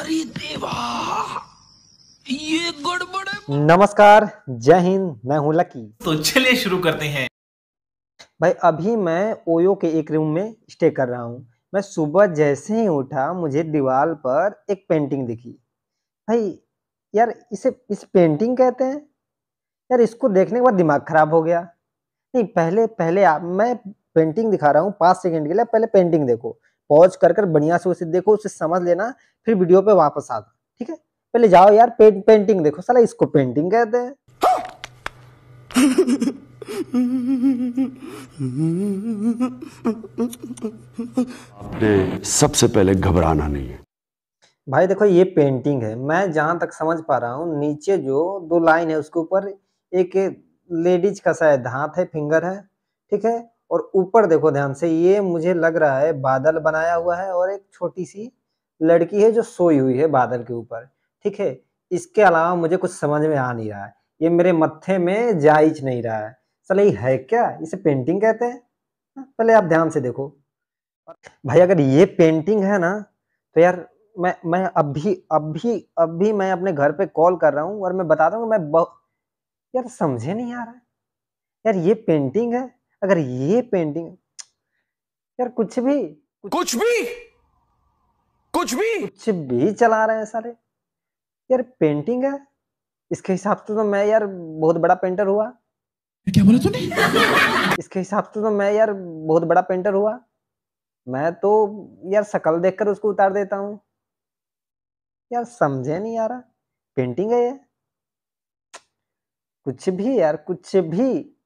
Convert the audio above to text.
अरे देवा ये गड़बड़ नमस्कार जय हिंद मैं हूं लकी तो चलिए शुरू करते हैं भाई अभी मैं ओयो के एक रूम में स्टे कर रहा हूं मैं सुबह जैसे ही उठा मुझे दीवार पर एक पेंटिंग दिखी भाई यार इसे इस पेंटिंग कहते हैं यार इसको देखने के बाद दिमाग खराब हो गया नहीं पहले पहले आप मैं पेंटिंग दिखा रहा हूँ पाँच सेकंड के लिए पहले पेंटिंग देखो पॉज कर कर बढ़िया से उसे देखो उसे समझ लेना फिर वीडियो पे वापस आना ठीक है पहले जाओ यार पे, पेंटिंग देखो साला इसको पेंटिंग कहते हैं आपने सबसे पहले घबराना नहीं है भाई देखो ये पेंटिंग है मैं जहां तक समझ पा रहा हूँ नीचे जो दो लाइन है उसके ऊपर एक लेडीज का शायद हाथ है फिंगर है ठीक है और ऊपर देखो ध्यान से ये मुझे लग रहा है बादल बनाया हुआ है और एक छोटी सी लड़की है जो सोई हुई है बादल के ऊपर ठीक है इसके अलावा मुझे कुछ समझ में आ नहीं रहा है ये मेरे मत्थे में जाइज नहीं रहा है चले ये है क्या इसे पेंटिंग कहते हैं हाँ, पहले आप ध्यान से देखो भाई अगर ये पेंटिंग है ना तो यार मैं मैं अभी अभी अब भी मैं अपने घर पे कॉल कर रहा हूँ और मैं बता दूंगा मैं यार समझे नहीं आ रहा है यार ये पेंटिंग है अगर ये पेंटिंग यार कुछ भी कुछ, कुछ भी कुछ भी कुछ भी चला रहे हैं सारे यार पेंटिंग है इसके हिसाब से तो, मैं यार बहुत बड़ा पेंटर हुआ क्या बोला तूने इसके हिसाब से तो, तो मैं यार बहुत बड़ा पेंटर हुआ मैं तो यार शकल देखकर उसको उतार देता हूँ यार समझे नहीं यार पेंटिंग है ये कुछ भी यार कुछ भी